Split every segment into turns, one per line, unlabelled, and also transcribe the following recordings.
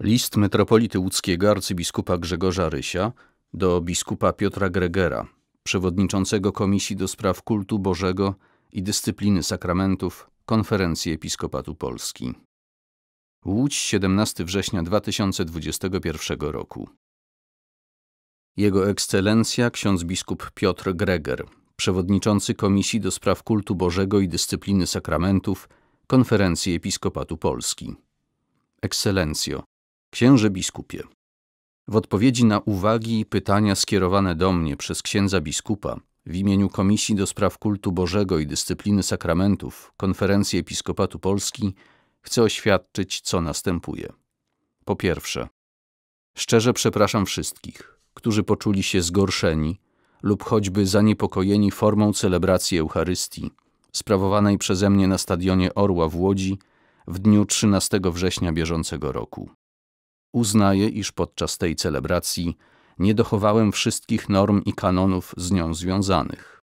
List metropolity łódzkiego arcybiskupa Grzegorza Rysia do biskupa Piotra Gregera, przewodniczącego Komisji do Spraw Kultu Bożego i Dyscypliny Sakramentów Konferencji Episkopatu Polski. Łódź 17 września 2021 roku. Jego Ekscelencja ksiądz biskup Piotr Greger, przewodniczący Komisji do Spraw Kultu Bożego i Dyscypliny Sakramentów Konferencji Episkopatu Polski. Ekscelencjo, Księże biskupie, w odpowiedzi na uwagi i pytania skierowane do mnie przez księdza biskupa w imieniu Komisji do Spraw Kultu Bożego i Dyscypliny Sakramentów Konferencji Episkopatu Polski chcę oświadczyć, co następuje. Po pierwsze, szczerze przepraszam wszystkich, którzy poczuli się zgorszeni lub choćby zaniepokojeni formą celebracji Eucharystii sprawowanej przeze mnie na stadionie Orła w Łodzi w dniu 13 września bieżącego roku. Uznaję, iż podczas tej celebracji nie dochowałem wszystkich norm i kanonów z nią związanych.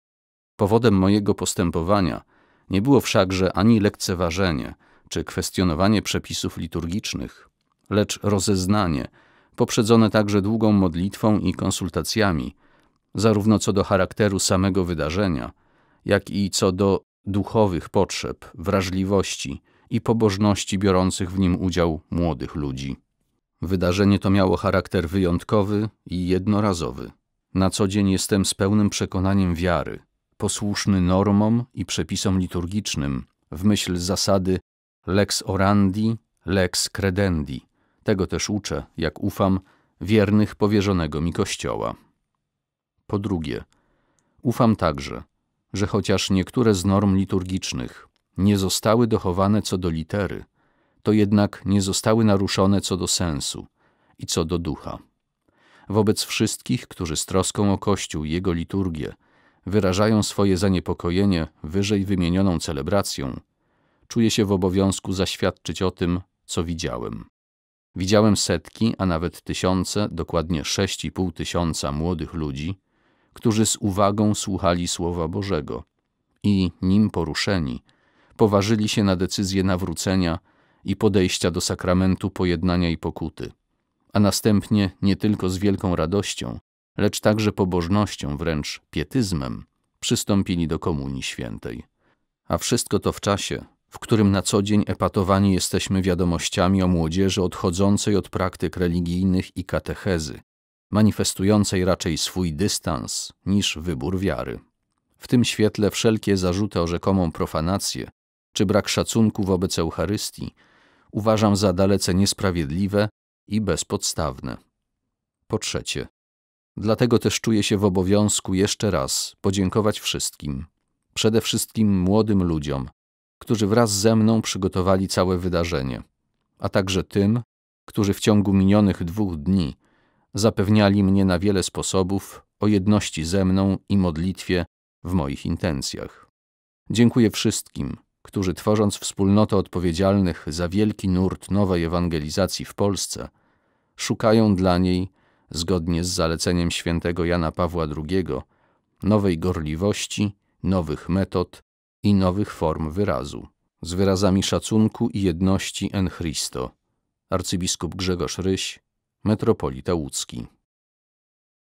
Powodem mojego postępowania nie było wszakże ani lekceważenie czy kwestionowanie przepisów liturgicznych, lecz rozeznanie, poprzedzone także długą modlitwą i konsultacjami, zarówno co do charakteru samego wydarzenia, jak i co do duchowych potrzeb, wrażliwości i pobożności biorących w nim udział młodych ludzi. Wydarzenie to miało charakter wyjątkowy i jednorazowy. Na co dzień jestem z pełnym przekonaniem wiary, posłuszny normom i przepisom liturgicznym, w myśl zasady lex orandi, lex credendi. Tego też uczę, jak ufam, wiernych powierzonego mi Kościoła. Po drugie, ufam także, że chociaż niektóre z norm liturgicznych nie zostały dochowane co do litery, to jednak nie zostały naruszone co do sensu i co do ducha. Wobec wszystkich, którzy z troską o Kościół i jego liturgię wyrażają swoje zaniepokojenie wyżej wymienioną celebracją, czuję się w obowiązku zaświadczyć o tym, co widziałem. Widziałem setki, a nawet tysiące, dokładnie sześć i pół tysiąca młodych ludzi, którzy z uwagą słuchali Słowa Bożego i, nim poruszeni, poważyli się na decyzję nawrócenia i podejścia do sakramentu pojednania i pokuty, a następnie nie tylko z wielką radością, lecz także pobożnością, wręcz pietyzmem, przystąpili do Komunii Świętej. A wszystko to w czasie, w którym na co dzień epatowani jesteśmy wiadomościami o młodzieży odchodzącej od praktyk religijnych i katechezy, manifestującej raczej swój dystans niż wybór wiary. W tym świetle wszelkie zarzuty o rzekomą profanację czy brak szacunku wobec Eucharystii uważam za dalece niesprawiedliwe i bezpodstawne. Po trzecie, dlatego też czuję się w obowiązku jeszcze raz podziękować wszystkim, przede wszystkim młodym ludziom, którzy wraz ze mną przygotowali całe wydarzenie, a także tym, którzy w ciągu minionych dwóch dni zapewniali mnie na wiele sposobów o jedności ze mną i modlitwie w moich intencjach. Dziękuję wszystkim, którzy tworząc wspólnotę odpowiedzialnych za wielki nurt nowej ewangelizacji w Polsce, szukają dla niej, zgodnie z zaleceniem świętego Jana Pawła II, nowej gorliwości, nowych metod i nowych form wyrazu. Z wyrazami szacunku i jedności en Christo. Arcybiskup Grzegorz Ryś, metropolita łódzki.